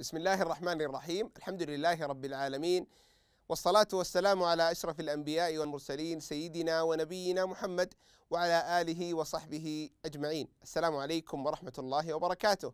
بسم الله الرحمن الرحيم الحمد لله رب العالمين والصلاة والسلام على أشرف الأنبياء والمرسلين سيدنا ونبينا محمد وعلى آله وصحبه أجمعين السلام عليكم ورحمة الله وبركاته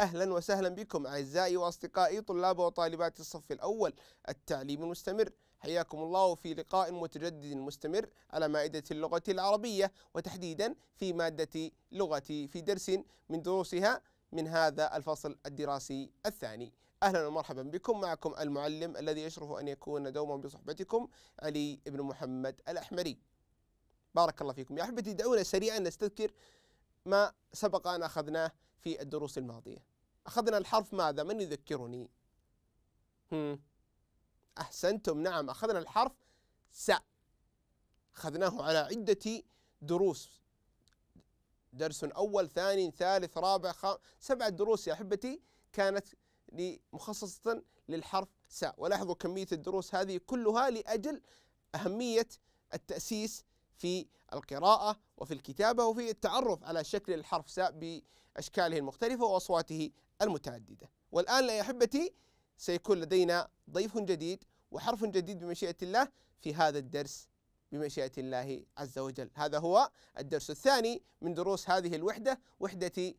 أهلا وسهلا بكم أعزائي وأصدقائي طلاب وطالبات الصف الأول التعليم المستمر حياكم الله في لقاء متجدد مستمر على مائدة اللغة العربية وتحديدا في مادة لغتي في درس من دروسها من هذا الفصل الدراسي الثاني أهلا ومرحبا بكم معكم المعلم الذي يشرف أن يكون دوما بصحبتكم علي بن محمد الأحمري بارك الله فيكم يا أحبتي دعونا سريعا نستذكر ما سبق أن أخذناه في الدروس الماضية أخذنا الحرف ماذا من يذكرني هم. أحسنتم نعم أخذنا الحرف س أخذناه على عدة دروس درس أول ثاني ثالث رابع خام سبعة دروس يا أحبتي كانت مخصصة للحرف ساء ولاحظوا كمية الدروس هذه كلها لأجل أهمية التأسيس في القراءة وفي الكتابة وفي التعرف على شكل الحرف ساء بأشكاله المختلفة وأصواته المتعددة والآن يا أحبتي سيكون لدينا ضيف جديد وحرف جديد بمشيئة الله في هذا الدرس بمشيئة الله عز وجل هذا هو الدرس الثاني من دروس هذه الوحدة وحدة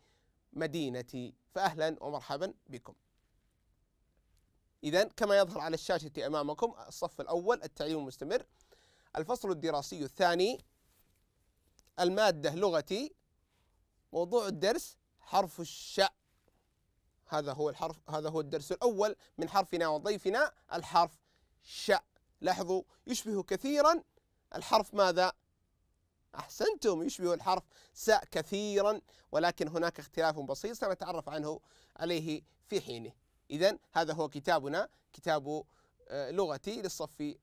مدينتي فأهلا ومرحبا بكم إذا كما يظهر على الشاشة أمامكم الصف الأول التعليم المستمر الفصل الدراسي الثاني المادة لغتي موضوع الدرس حرف الشاء هذا هو الحرف هذا هو الدرس الأول من حرفنا وضيفنا الحرف شاء لاحظوا يشبه كثيرا الحرف ماذا؟ أحسنتم يشبه الحرف س كثيرا ولكن هناك اختلاف بسيط سنتعرف عنه عليه في حينه إذا هذا هو كتابنا كتاب آه، لغتي للصف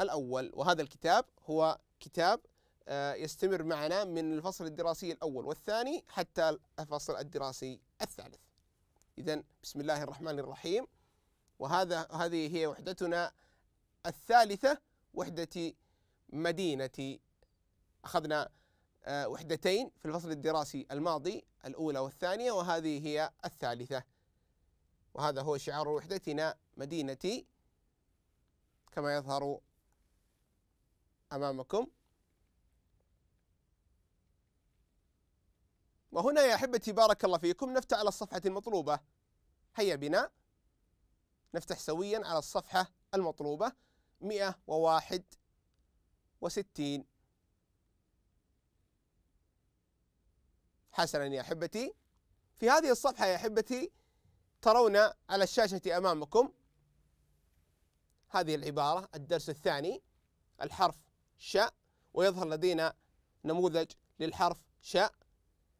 الأول وهذا الكتاب هو كتاب آه، يستمر معنا من الفصل الدراسي الأول والثاني حتى الفصل الدراسي الثالث إذا بسم الله الرحمن الرحيم وهذا هذه هي وحدتنا الثالثة وحدة مدينة أخذنا آه، وحدتين في الفصل الدراسي الماضي الأولى والثانية وهذه هي الثالثة وهذا هو شعار وحدتنا مدينتي كما يظهر أمامكم وهنا يا أحبتي بارك الله فيكم نفتح على الصفحة المطلوبة هيا بنا نفتح سويا على الصفحة المطلوبة 101 وستين حسنا يا أحبتي في هذه الصفحة يا أحبتي ترون على الشاشة أمامكم هذه العبارة الدرس الثاني الحرف شاء ويظهر لدينا نموذج للحرف شاء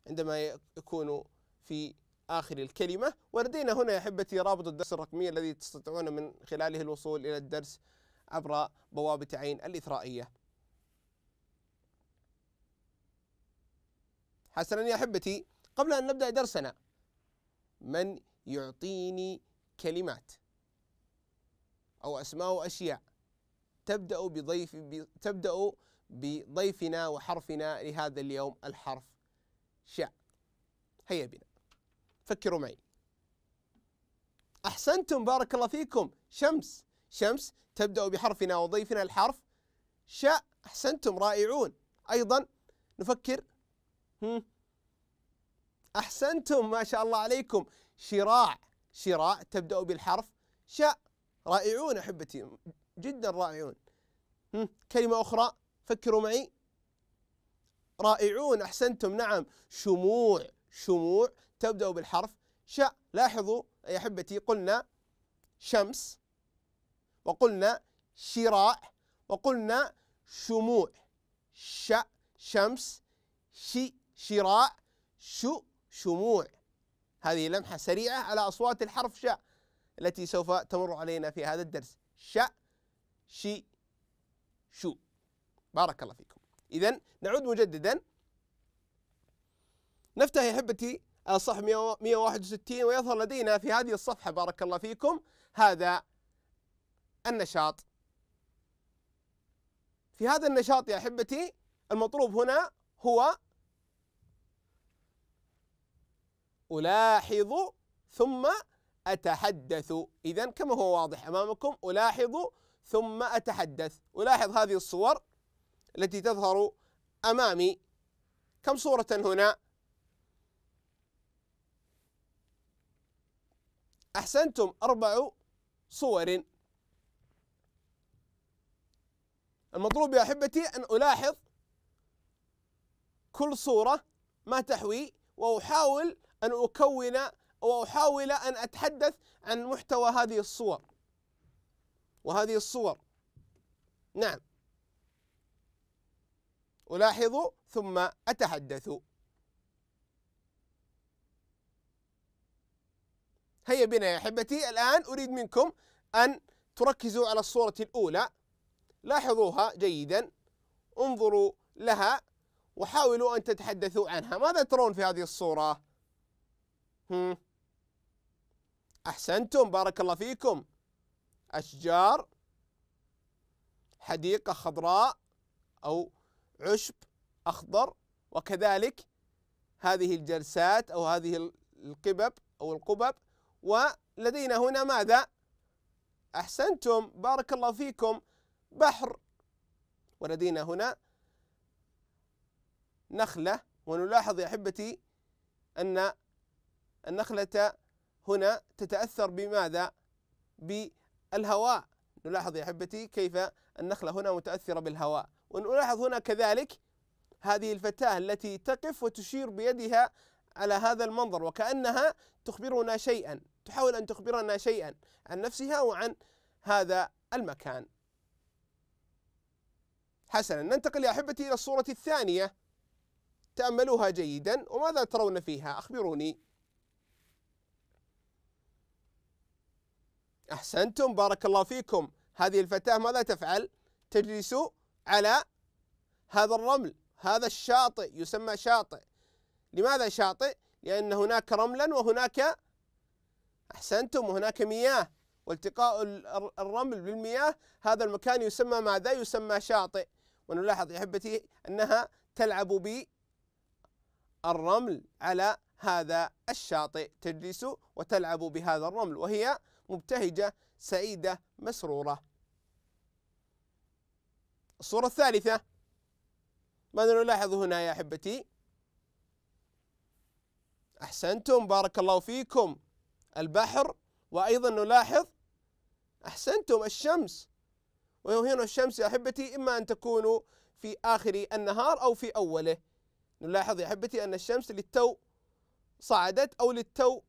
عندما يكون في آخر الكلمة ولدينا هنا يا أحبتي رابط الدرس الرقمي الذي تستطيعون من خلاله الوصول إلى الدرس عبر بوابة عين الإثرائية حسنا يا احبتي قبل ان نبدا درسنا من يعطيني كلمات او اسماء اشياء تبدا بضيف تبدا بضيفنا وحرفنا لهذا اليوم الحرف شاء هيا بنا فكروا معي احسنتم بارك الله فيكم شمس شمس تبدا بحرفنا وضيفنا الحرف شاء احسنتم رائعون ايضا نفكر هم؟ أحسنتم ما شاء الله عليكم شراع شراع تبدأ بالحرف شاء رائعون أحبتي جدا رائعون هم؟ كلمة أخرى فكروا معي رائعون أحسنتم نعم شموع شموع تبدأ بالحرف شاء لاحظوا يا أحبتي قلنا شمس وقلنا شراع وقلنا شموع شاء شمس شي شراء شو شموع هذه لمحة سريعة على أصوات الحرف شاء التي سوف تمر علينا في هذا الدرس شاء شي شو بارك الله فيكم إذا نعود مجددا نفتح يا على الصفحة 161 ويظهر لدينا في هذه الصفحة بارك الله فيكم هذا النشاط في هذا النشاط يا أحبتي المطلوب هنا هو ألاحظ ثم أتحدث إذا كما هو واضح أمامكم ألاحظ ثم أتحدث ألاحظ هذه الصور التي تظهر أمامي كم صورة هنا؟ أحسنتم أربع صور المطلوب يا أحبتي أن ألاحظ كل صورة ما تحوي وأحاول أن أكون وأحاول أن أتحدث عن محتوى هذه الصور وهذه الصور نعم ألاحظ ثم أتحدث هيا بنا يا أحبتي الآن أريد منكم أن تركزوا على الصورة الأولى لاحظوها جيدا انظروا لها وحاولوا أن تتحدثوا عنها ماذا ترون في هذه الصورة؟ هم. أحسنتم بارك الله فيكم أشجار حديقة خضراء أو عشب أخضر وكذلك هذه الجلسات أو هذه القبب أو القبب ولدينا هنا ماذا؟ أحسنتم بارك الله فيكم بحر ولدينا هنا نخلة ونلاحظ يا أحبتي أن النخلة هنا تتأثر بماذا؟ بالهواء نلاحظ يا أحبتي كيف النخلة هنا متأثرة بالهواء ونلاحظ هنا كذلك هذه الفتاة التي تقف وتشير بيدها على هذا المنظر وكأنها تخبرنا شيئا تحاول أن تخبرنا شيئا عن نفسها وعن هذا المكان حسنا ننتقل يا أحبتي إلى الصورة الثانية تأملوها جيدا وماذا ترون فيها أخبروني أحسنتم بارك الله فيكم هذه الفتاة ماذا تفعل؟ تجلس على هذا الرمل هذا الشاطئ يسمى شاطئ لماذا شاطئ؟ لأن هناك رملا وهناك أحسنتم وهناك مياه والتقاء الرمل بالمياه هذا المكان يسمى ماذا؟ يسمى شاطئ ونلاحظ يا حبتي أنها تلعب بالرمل على هذا الشاطئ تجلس وتلعب بهذا الرمل وهي مبتهجة سعيدة مسرورة الصورة الثالثة ماذا نلاحظ هنا يا أحبتي أحسنتم بارك الله فيكم البحر وأيضا نلاحظ أحسنتم الشمس وهنا الشمس يا أحبتي إما أن تكون في آخر النهار أو في أوله نلاحظ يا أحبتي أن الشمس للتو صعدت أو للتو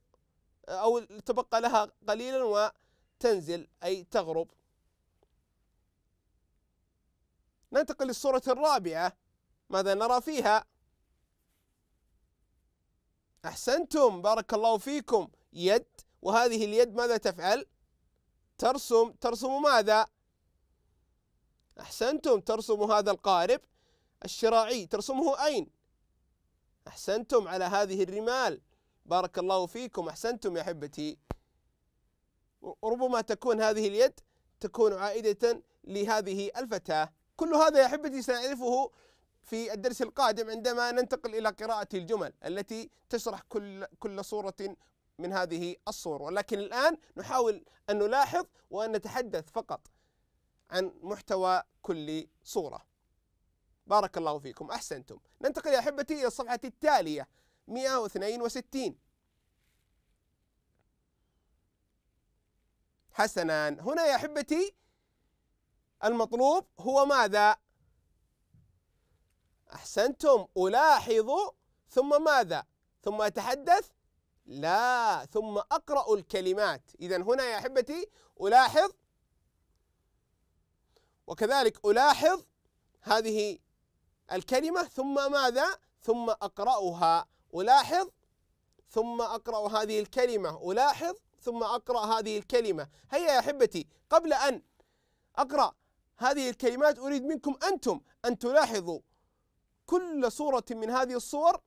أو تبقى لها قليلا وتنزل أي تغرب ننتقل للصورة الرابعة ماذا نرى فيها أحسنتم بارك الله فيكم يد وهذه اليد ماذا تفعل ترسم ترسم ماذا أحسنتم ترسم هذا القارب الشراعي ترسمه أين أحسنتم على هذه الرمال بارك الله فيكم أحسنتم يا أحبتي ربما تكون هذه اليد تكون عائدة لهذه الفتاة كل هذا يا أحبتي سنعرفه في الدرس القادم عندما ننتقل إلى قراءة الجمل التي تشرح كل كل صورة من هذه الصور ولكن الآن نحاول أن نلاحظ وأن نتحدث فقط عن محتوى كل صورة بارك الله فيكم أحسنتم ننتقل يا أحبتي إلى الصفحة التالية 162 حسنا هنا يا احبتي المطلوب هو ماذا احسنتم الاحظ ثم ماذا ثم اتحدث لا ثم اقرا الكلمات اذا هنا يا احبتي الاحظ وكذلك الاحظ هذه الكلمه ثم ماذا ثم اقراها ألاحظ ثم أقرأ هذه الكلمة ألاحظ ثم أقرأ هذه الكلمة هيا يا أحبتي قبل أن أقرأ هذه الكلمات أريد منكم أنتم أن تلاحظوا كل صورة من هذه الصور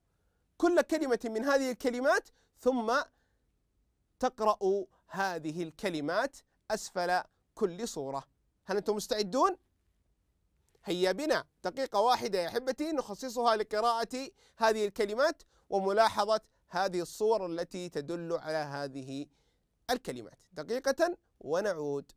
كل كلمة من هذه الكلمات ثم تقرأوا هذه الكلمات أسفل كل صورة هل أنتم مستعدون؟ هيا بنا دقيقة واحدة يا أحبتي نخصصها لقراءة هذه الكلمات وملاحظة هذه الصور التي تدل على هذه الكلمات دقيقة ونعود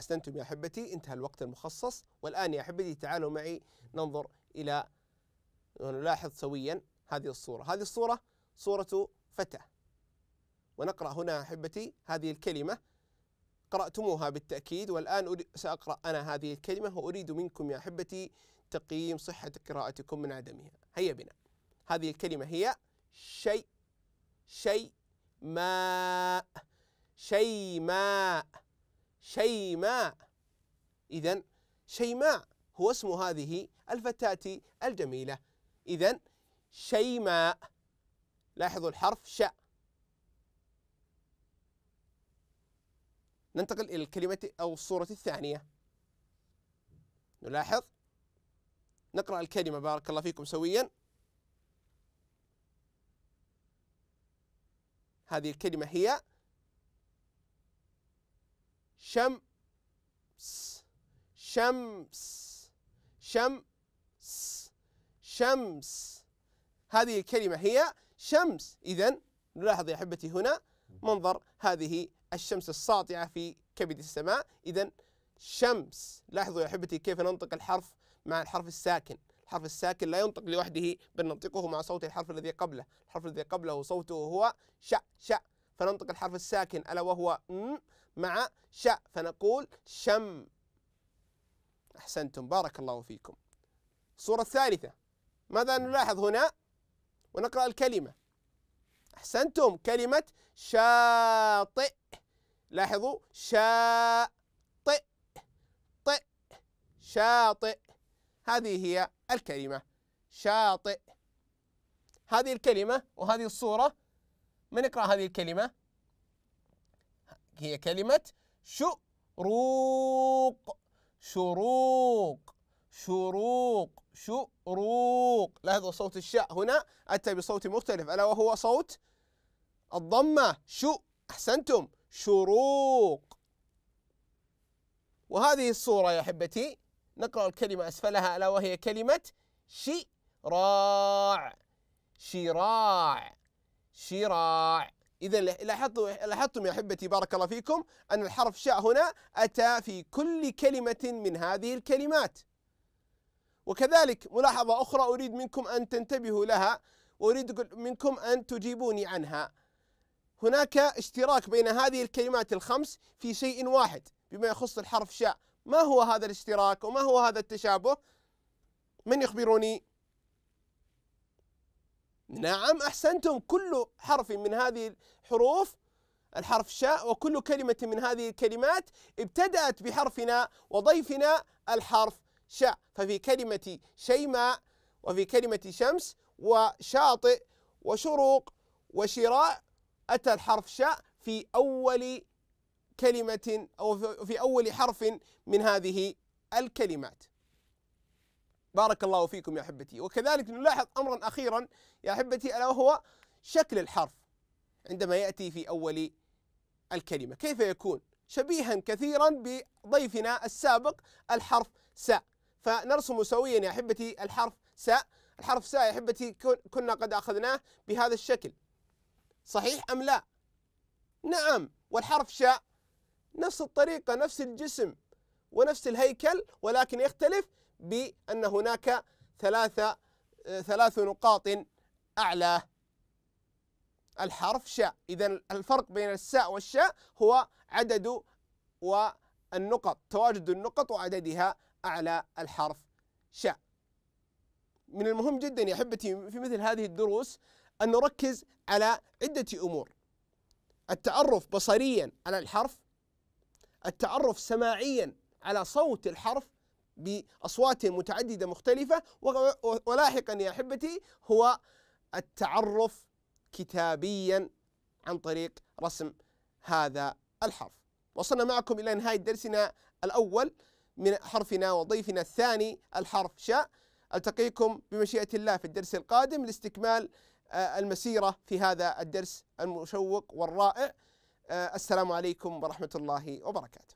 أحسنتم يا أحبتي انتهى الوقت المخصص والآن يا أحبتي تعالوا معي ننظر إلى ونلاحظ سويا هذه الصورة هذه الصورة صورة فتى ونقرأ هنا أحبتي هذه الكلمة قرأتموها بالتأكيد والآن سأقرأ أنا هذه الكلمة وأريد منكم يا أحبتي تقييم صحة قراءتكم من عدمها هيا بنا هذه الكلمة هي شيء شيء ماء شيء ماء شيماء إذا شيماء هو اسم هذه الفتاة الجميلة إذا شيماء لاحظوا الحرف شاء ننتقل إلى الكلمة أو الصورة الثانية نلاحظ نقرأ الكلمة بارك الله فيكم سويا هذه الكلمة هي شمس شمس شمس شمس هذه الكلمة هي شمس إذا نلاحظ يا أحبتي هنا منظر هذه الشمس الساطعة في كبد السماء إذا شمس لاحظوا يا أحبتي كيف ننطق الحرف مع الحرف الساكن الحرف الساكن لا ينطق لوحده بل ننطقه مع صوت الحرف الذي قبله الحرف الذي قبله صوته هو ش ش فننطق الحرف الساكن ألا وهو م مع شاء فنقول شم أحسنتم بارك الله فيكم الصورة الثالثة ماذا نلاحظ هنا ونقرأ الكلمة أحسنتم كلمة شاطئ لاحظوا شاطئ طئ شاطئ هذه هي الكلمة شاطئ هذه الكلمة وهذه الصورة من يقرأ هذه الكلمة هي كلمة شروق شروق شروق شروق لاحظوا صوت الشاء هنا أتى بصوت مختلف ألا وهو صوت الضمة شو أحسنتم شروق وهذه الصورة يا أحبتي نقرأ الكلمة أسفلها ألا وهي كلمة شراع شراع شراع إذا لاحظتم لاحظتم يا أحبتي بارك الله فيكم أن الحرف شاء هنا أتى في كل كلمة من هذه الكلمات وكذلك ملاحظة أخرى أريد منكم أن تنتبهوا لها وأريد منكم أن تجيبوني عنها هناك اشتراك بين هذه الكلمات الخمس في شيء واحد بما يخص الحرف شاء ما هو هذا الاشتراك وما هو هذا التشابه من يخبرني نعم أحسنتم كل حرف من هذه الحروف الحرف شاء وكل كلمة من هذه الكلمات ابتدأت بحرفنا وضيفنا الحرف شاء ففي كلمة شيماء وفي كلمة شمس وشاطئ وشروق وشراء أتى الحرف شاء في أول كلمة أو في أول حرف من هذه الكلمات بارك الله فيكم يا احبتي وكذلك نلاحظ امرا اخيرا يا احبتي الا وهو شكل الحرف عندما ياتي في اول الكلمه كيف يكون شبيها كثيرا بضيفنا السابق الحرف ساء فنرسم سويا يا احبتي الحرف ساء الحرف ساء يا احبتي كنا قد اخذناه بهذا الشكل صحيح ام لا نعم والحرف شاء نفس الطريقه نفس الجسم ونفس الهيكل ولكن يختلف بأن هناك ثلاثة ثلاث نقاط أعلى الحرف شاء إذا الفرق بين الساء والشاء هو عدد والنقط تواجد النقط وعددها أعلى الحرف شاء من المهم جدا يا أحبتي في مثل هذه الدروس أن نركز على عدة أمور التعرف بصريا على الحرف التعرف سماعيا على صوت الحرف بأصوات متعددة مختلفة ولاحقا يا أحبتي هو التعرف كتابيا عن طريق رسم هذا الحرف وصلنا معكم إلى نهاية درسنا الأول من حرفنا وضيفنا الثاني الحرف شاء ألتقيكم بمشيئة الله في الدرس القادم لاستكمال آه، المسيرة في هذا الدرس المشوق والرائع آه، السلام عليكم ورحمة الله وبركاته